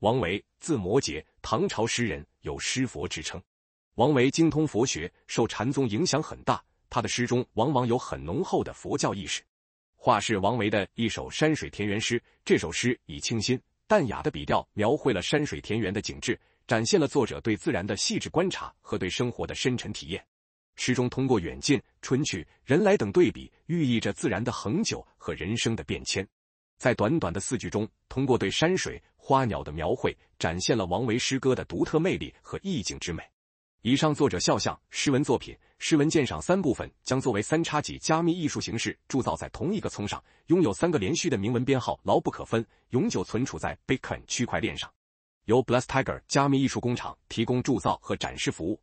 王维，字摩诘，唐朝诗人，有“诗佛”之称。王维精通佛学，受禅宗影响很大。他的诗中往往有很浓厚的佛教意识。《画》是王维的一首山水田园诗。这首诗以清新淡雅的笔调，描绘了山水田园的景致，展现了作者对自然的细致观察和对生活的深沉体验。诗中通过远近、春去、人来等对比，寓意着自然的恒久和人生的变迁。在短短的四句中，通过对山水花鸟的描绘展现了王维诗歌的独特魅力和意境之美。以上作者肖像、诗文作品、诗文鉴赏三部分将作为三叉戟加密艺术形式铸造在同一个村上，拥有三个连续的铭文编号，牢不可分，永久存储在 b a c o n 区块链上，由 Blastiger 加密艺术工厂提供铸造和展示服务。